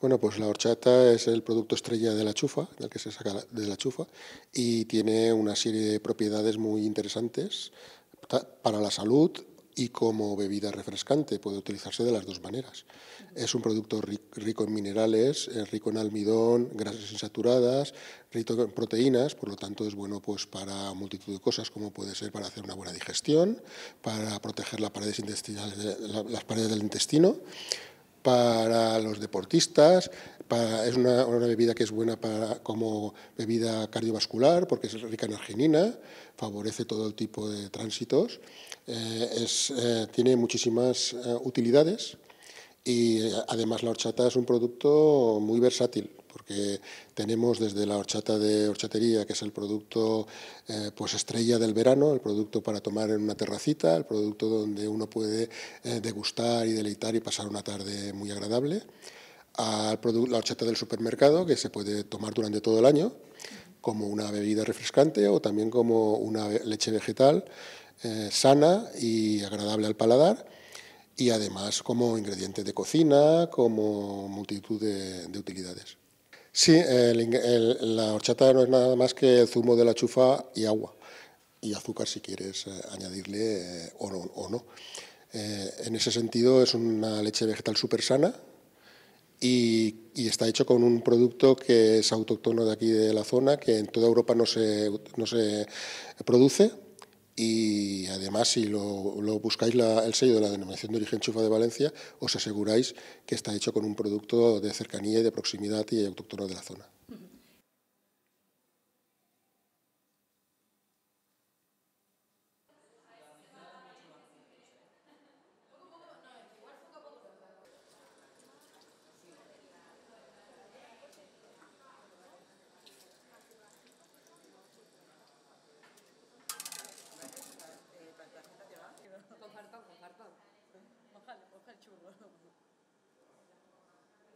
Bueno, pues la horchata es el producto estrella de la chufa, del que se saca de la chufa, y tiene una serie de propiedades muy interesantes para la salud y como bebida refrescante. Puede utilizarse de las dos maneras. Es un producto rico en minerales, eh, rico en almidón, grasas insaturadas, rico en proteínas, por lo tanto es bueno pues, para multitud de cosas, como puede ser para hacer una buena digestión, para proteger las paredes, intestinales, las paredes del intestino para los deportistas, es una, bebida que es buena para, como bebida cardiovascular porque es rica en arginina, favorece todo el tipo de tránsitos, eh, eh, tiene muchísimas eh, utilidades y además la horchata es un producto muy versátil que tenemos desde la horchata de horchatería, que es el producto eh, pues, estrella del verano, el producto para tomar en una terracita, el producto donde uno puede eh, degustar y deleitar y pasar una tarde muy agradable, a la horchata del supermercado, que se puede tomar durante todo el año, como una bebida refrescante o también como una leche vegetal eh, sana y agradable al paladar y además como ingrediente de cocina, como multitud de utilidades. Sí, la horchata no es nada más que el zumo de la chufa y agua, y azúcar si quieres eh, añadirle eh, o no. Eh, en ese sentido es una leche vegetal súper sana y, está hecho con un producto que es autóctono de aquí de la zona, que en toda Europa no se, no se produce, y además si lo, buscáis el sello de la denominación de origen chufa de Valencia, os aseguráis que está hecho con un producto de cercanía y de proximidad y autóctono de la zona.